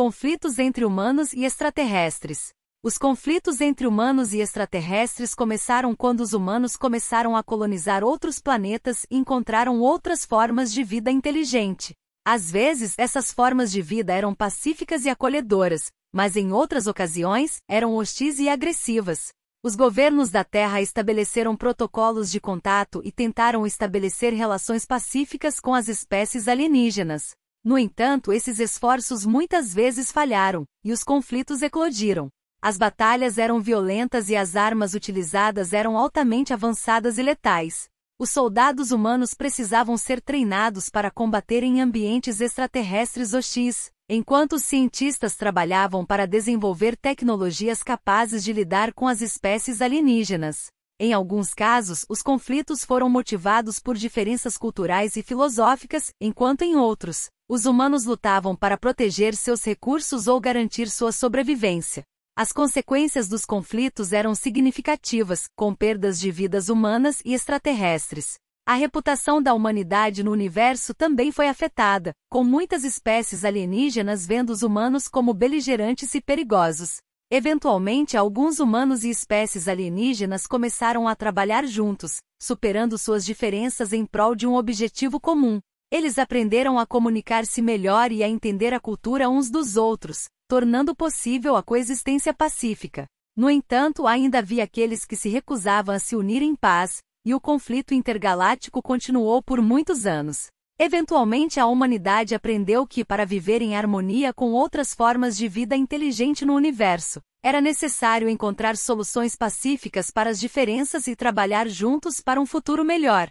Conflitos entre humanos e extraterrestres. Os conflitos entre humanos e extraterrestres começaram quando os humanos começaram a colonizar outros planetas e encontraram outras formas de vida inteligente. Às vezes, essas formas de vida eram pacíficas e acolhedoras, mas em outras ocasiões, eram hostis e agressivas. Os governos da Terra estabeleceram protocolos de contato e tentaram estabelecer relações pacíficas com as espécies alienígenas. No entanto, esses esforços muitas vezes falharam, e os conflitos eclodiram. As batalhas eram violentas e as armas utilizadas eram altamente avançadas e letais. Os soldados humanos precisavam ser treinados para combater em ambientes extraterrestres hostis, enquanto os cientistas trabalhavam para desenvolver tecnologias capazes de lidar com as espécies alienígenas. Em alguns casos, os conflitos foram motivados por diferenças culturais e filosóficas, enquanto em outros, os humanos lutavam para proteger seus recursos ou garantir sua sobrevivência. As consequências dos conflitos eram significativas, com perdas de vidas humanas e extraterrestres. A reputação da humanidade no universo também foi afetada, com muitas espécies alienígenas vendo os humanos como beligerantes e perigosos. Eventualmente, alguns humanos e espécies alienígenas começaram a trabalhar juntos, superando suas diferenças em prol de um objetivo comum. Eles aprenderam a comunicar-se melhor e a entender a cultura uns dos outros, tornando possível a coexistência pacífica. No entanto, ainda havia aqueles que se recusavam a se unir em paz, e o conflito intergaláctico continuou por muitos anos. Eventualmente, a humanidade aprendeu que, para viver em harmonia com outras formas de vida inteligente no universo, era necessário encontrar soluções pacíficas para as diferenças e trabalhar juntos para um futuro melhor.